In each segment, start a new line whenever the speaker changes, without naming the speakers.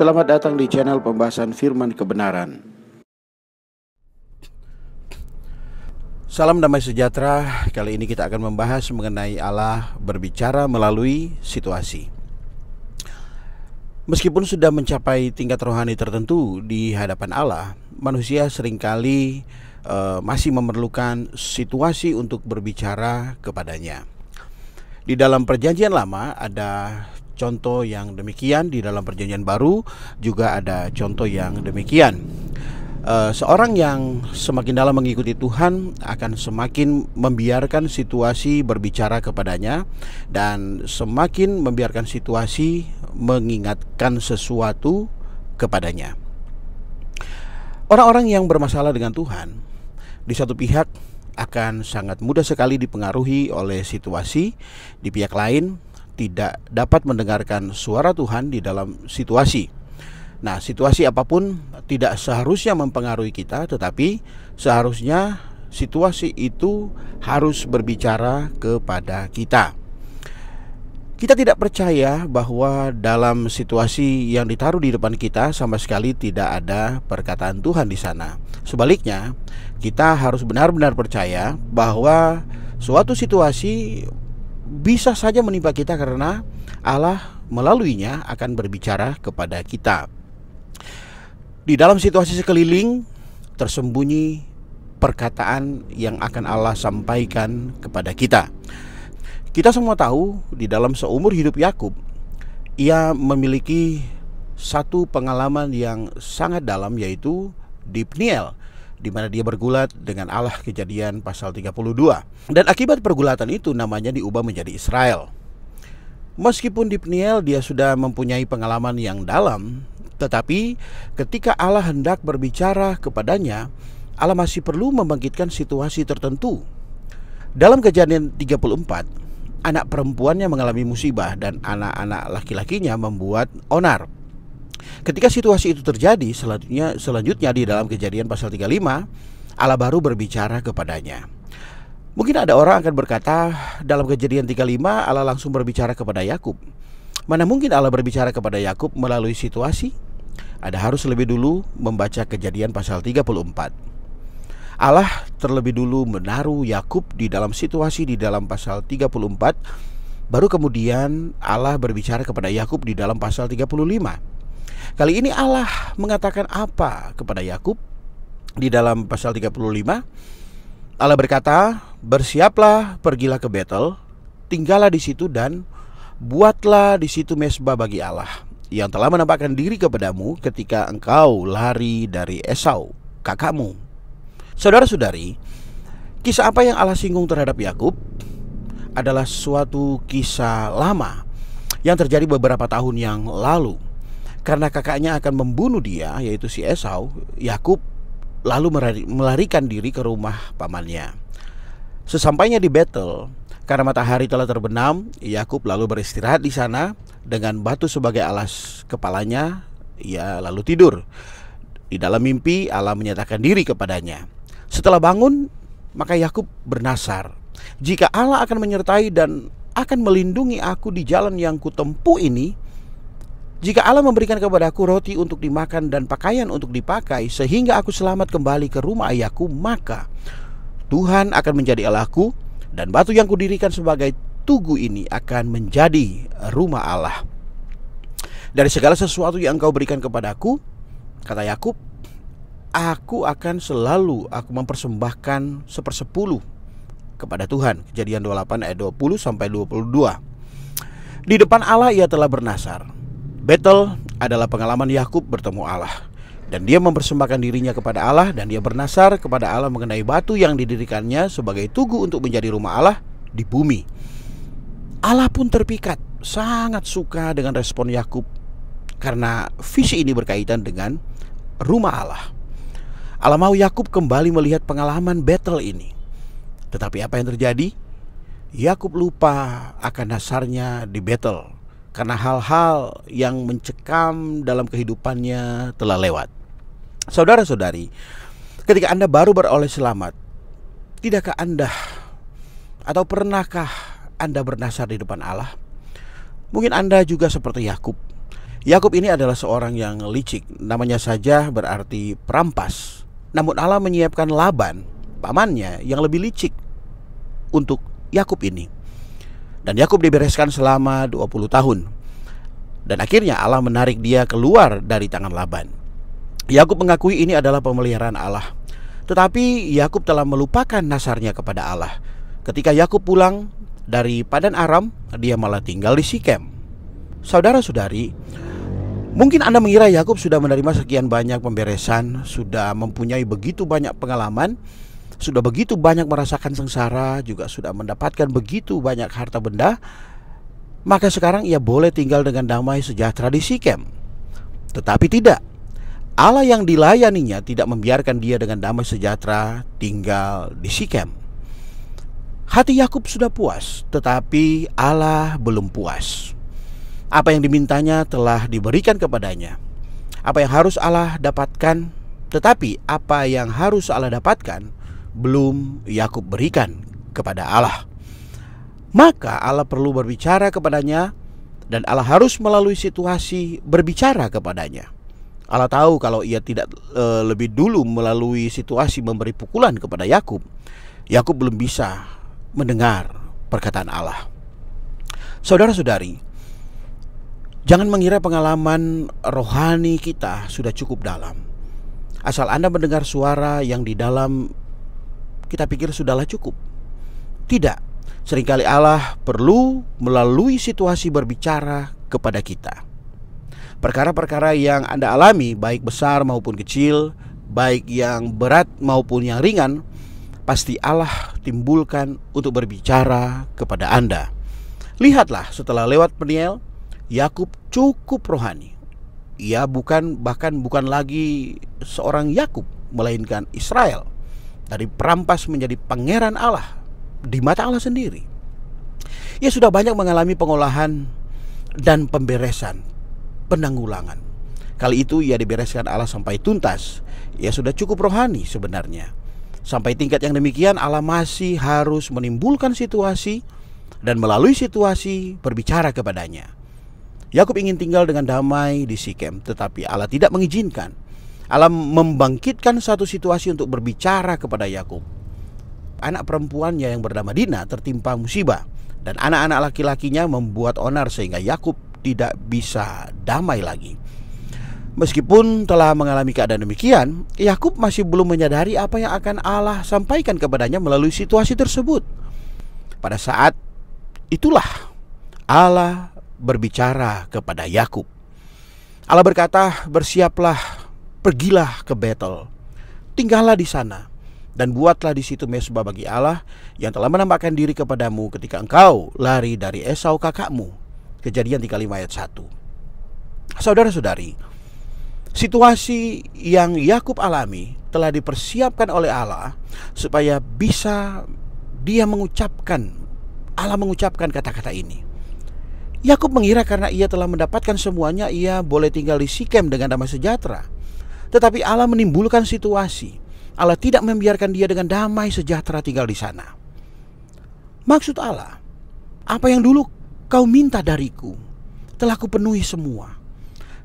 Selamat datang di channel pembahasan firman kebenaran. Salam damai sejahtera. Kali ini kita akan membahas mengenai Allah berbicara melalui situasi. Meskipun sudah mencapai tingkat rohani tertentu di hadapan Allah, manusia seringkali e, masih memerlukan situasi untuk berbicara kepadanya. Di dalam Perjanjian Lama ada contoh yang demikian di dalam perjanjian baru juga ada contoh yang demikian Uh, seorang yang semakin dalam mengikuti Tuhan akan semakin membiarkan situasi berbicara kepadanya dan semakin membiarkan situasi mengingatkan sesuatu kepadanya. Orang-orang yang bermasalah dengan Tuhan di satu pihak akan sangat mudah sekali dipengaruhi oleh situasi, di pihak lain tidak dapat mendengarkan suara Tuhan di dalam situasi. Nah, situasi apapun tidak seharusnya mempengaruhi kita, tetapi seharusnya situasi itu harus berbicara kepada kita. Kita tidak percaya bahwa dalam situasi yang ditaruh di depan kita sama sekali tidak ada perkataan Tuhan di sana. Sebaliknya, kita harus benar-benar percaya bahwa suatu situasi bisa saja menimpa kita karena Allah melaluinya akan berbicara kepada kita. Di dalam situasi sekeliling tersembunyi perkataan yang akan Allah sampaikan kepada kita. Kita semua tahu di dalam seumur hidup Yakub ia memiliki satu pengalaman yang sangat dalam yaitu di Pniel di mana dia bergulat dengan Allah kejadian pasal 32. Dan akibat pergulatan itu namanya diubah menjadi Israel. Meskipun di Peniel dia sudah mempunyai pengalaman yang dalam, tetapi ketika Allah hendak berbicara kepadanya, Allah masih perlu membangkitkan situasi tertentu. Dalam kejadian 34, anak perempuannya mengalami musibah dan anak-anak laki-lakinya membuat onar Ketika situasi itu terjadi, selanjutnya selanjutnya di dalam kejadian pasal 35, Allah baru berbicara kepadanya. Mungkin ada orang akan berkata, dalam kejadian 35 Allah langsung berbicara kepada Yakub. Mana mungkin Allah berbicara kepada Yakub melalui situasi? Ada harus lebih dulu membaca kejadian pasal 34. Allah terlebih dulu menaruh Yakub di dalam situasi di dalam pasal 34, baru kemudian Allah berbicara kepada Yakub di dalam pasal 35. Kali ini Allah mengatakan apa kepada Yakub di dalam pasal 35? Allah berkata, "Bersiaplah, pergilah ke Betel, tinggallah di situ dan buatlah di situ mesbah bagi Allah yang telah menampakkan diri kepadamu ketika engkau lari dari Esau, kakakmu." Saudara-saudari, kisah apa yang Allah singgung terhadap Yakub adalah suatu kisah lama yang terjadi beberapa tahun yang lalu. Karena kakaknya akan membunuh dia, yaitu si Esau, Yakub lalu melarikan diri ke rumah pamannya. Sesampainya di Betel, karena matahari telah terbenam, Yakub lalu beristirahat di sana dengan batu sebagai alas kepalanya. Ia lalu tidur. Di dalam mimpi, Allah menyatakan diri kepadanya. Setelah bangun, maka Yakub bernasar, "Jika Allah akan menyertai dan akan melindungi aku di jalan yang kutempuh ini, jika Allah memberikan kepada aku roti untuk dimakan dan pakaian untuk dipakai, sehingga aku selamat kembali ke rumah ayahku, maka Tuhan akan menjadi Allahku, dan batu yang kudirikan sebagai tugu ini akan menjadi rumah Allah. Dari segala sesuatu yang engkau berikan kepadaku, kata Yakub, aku akan selalu aku mempersembahkan sepersepuluh kepada Tuhan. Kejadian 28 ayat 20 sampai 22. Di depan Allah ia telah bernasar Betel adalah pengalaman Yakub bertemu Allah dan dia mempersembahkan dirinya kepada Allah dan dia bernasar kepada Allah mengenai batu yang didirikannya sebagai tugu untuk menjadi rumah Allah di bumi. Allah pun terpikat, sangat suka dengan respon Yakub karena visi ini berkaitan dengan rumah Allah. Allah mau Yakub kembali melihat pengalaman battle ini. Tetapi apa yang terjadi? Yakub lupa akan dasarnya di battle karena hal-hal yang mencekam dalam kehidupannya telah lewat. Saudara-saudari, ketika Anda baru beroleh selamat, tidakkah Anda atau pernahkah Anda bernasar di depan Allah? Mungkin Anda juga seperti Yakub. Yakub ini adalah seorang yang licik, namanya saja berarti perampas. Namun Allah menyiapkan Laban, pamannya yang lebih licik untuk Yakub ini. Dan Yakub dibereskan selama 20 tahun. Dan akhirnya Allah menarik dia keluar dari tangan Laban. Yakub mengakui ini adalah pemeliharaan Allah. Tetapi Yakub telah melupakan nasarnya kepada Allah. Ketika Yakub pulang dari Padan Aram, dia malah tinggal di Sikem. Saudara-saudari, Mungkin Anda mengira Yakub sudah menerima sekian banyak pemberesan, sudah mempunyai begitu banyak pengalaman, sudah begitu banyak merasakan sengsara, juga sudah mendapatkan begitu banyak harta benda, maka sekarang ia boleh tinggal dengan damai sejahtera di Sikem. Tetapi tidak. Allah yang dilayaninya tidak membiarkan dia dengan damai sejahtera tinggal di Sikem. Hati Yakub sudah puas, tetapi Allah belum puas. Apa yang dimintanya telah diberikan kepadanya. Apa yang harus Allah dapatkan, tetapi apa yang harus Allah dapatkan belum Yakub berikan kepada Allah. Maka Allah perlu berbicara kepadanya dan Allah harus melalui situasi berbicara kepadanya. Allah tahu kalau ia tidak e, lebih dulu melalui situasi memberi pukulan kepada Yakub, Yakub belum bisa mendengar perkataan Allah. Saudara-saudari, jangan mengira pengalaman rohani kita sudah cukup dalam. Asal Anda mendengar suara yang di dalam kita pikir sudahlah cukup. Tidak. Seringkali Allah perlu melalui situasi berbicara kepada kita. Perkara-perkara yang Anda alami, baik besar maupun kecil, baik yang berat maupun yang ringan, pasti Allah timbulkan untuk berbicara kepada Anda. Lihatlah setelah lewat Peniel, Yakub cukup rohani. Ia bukan bahkan bukan lagi seorang Yakub, melainkan Israel dari perampas menjadi pangeran Allah di mata Allah sendiri. Ia sudah banyak mengalami pengolahan dan pemberesan, penanggulangan. Kali itu ia dibereskan Allah sampai tuntas. Ia sudah cukup rohani sebenarnya. Sampai tingkat yang demikian Allah masih harus menimbulkan situasi dan melalui situasi berbicara kepadanya. Yakub ingin tinggal dengan damai di Sikem, tetapi Allah tidak mengizinkan. Allah membangkitkan satu situasi untuk berbicara kepada Yakub. Anak perempuannya yang bernama Dina tertimpa musibah dan anak-anak laki-lakinya membuat onar sehingga Yakub tidak bisa damai lagi. Meskipun telah mengalami keadaan demikian, Yakub masih belum menyadari apa yang akan Allah sampaikan kepadanya melalui situasi tersebut. Pada saat itulah Allah berbicara kepada Yakub. Allah berkata, "Bersiaplah pergilah ke Betel. Tinggallah di sana dan buatlah di situ mesbah bagi Allah yang telah menampakkan diri kepadamu ketika engkau lari dari Esau kakakmu. Kejadian 35 ayat 1. Saudara-saudari, situasi yang Yakub alami telah dipersiapkan oleh Allah supaya bisa dia mengucapkan Allah mengucapkan kata-kata ini. Yakub mengira karena ia telah mendapatkan semuanya, ia boleh tinggal di Sikem dengan damai sejahtera. Tetapi Allah menimbulkan situasi. Allah tidak membiarkan dia dengan damai sejahtera tinggal di sana. Maksud Allah, apa yang dulu kau minta dariku, telah kupenuhi semua.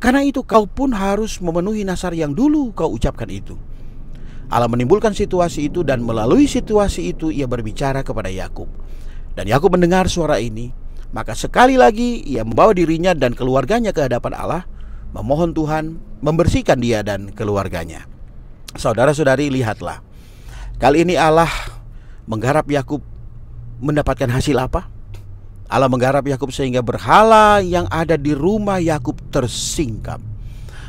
Karena itu kau pun harus memenuhi nasar yang dulu kau ucapkan itu. Allah menimbulkan situasi itu dan melalui situasi itu ia berbicara kepada Yakub. Dan Yakub mendengar suara ini, maka sekali lagi ia membawa dirinya dan keluarganya ke hadapan Allah memohon Tuhan membersihkan dia dan keluarganya. Saudara-saudari lihatlah. Kali ini Allah menggarap Yakub mendapatkan hasil apa? Allah menggarap Yakub sehingga berhala yang ada di rumah Yakub tersingkap.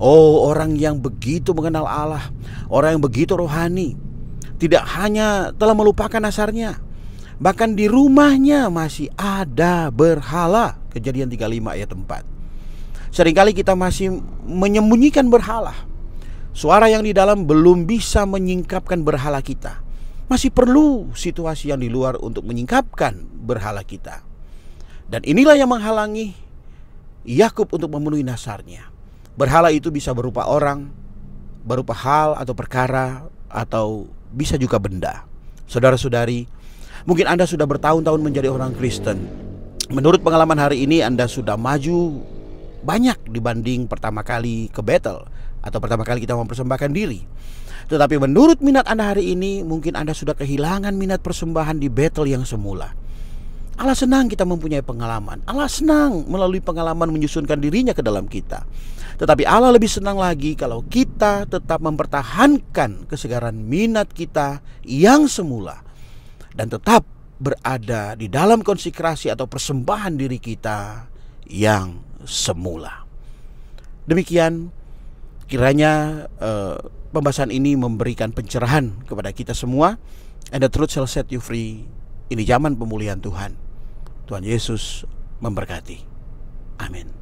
Oh, orang yang begitu mengenal Allah, orang yang begitu rohani, tidak hanya telah melupakan asarnya, bahkan di rumahnya masih ada berhala. Kejadian 35 ayat 4. Seringkali kita masih menyembunyikan berhala. Suara yang di dalam belum bisa menyingkapkan berhala kita. Masih perlu situasi yang di luar untuk menyingkapkan berhala kita. Dan inilah yang menghalangi Yakub untuk memenuhi nasarnya. Berhala itu bisa berupa orang, berupa hal atau perkara, atau bisa juga benda. Saudara-saudari, mungkin Anda sudah bertahun-tahun menjadi orang Kristen. Menurut pengalaman hari ini, Anda sudah maju banyak dibanding pertama kali ke battle atau pertama kali kita mempersembahkan diri. Tetapi menurut minat Anda hari ini, mungkin Anda sudah kehilangan minat persembahan di battle yang semula. Allah senang kita mempunyai pengalaman. Allah senang melalui pengalaman menyusunkan dirinya ke dalam kita. Tetapi Allah lebih senang lagi kalau kita tetap mempertahankan kesegaran minat kita yang semula dan tetap berada di dalam konsekrasi atau persembahan diri kita yang semula. Demikian kiranya eh, pembahasan ini memberikan pencerahan kepada kita semua. And the truth shall set you free. Ini zaman pemulihan Tuhan. Tuhan Yesus memberkati. Amin.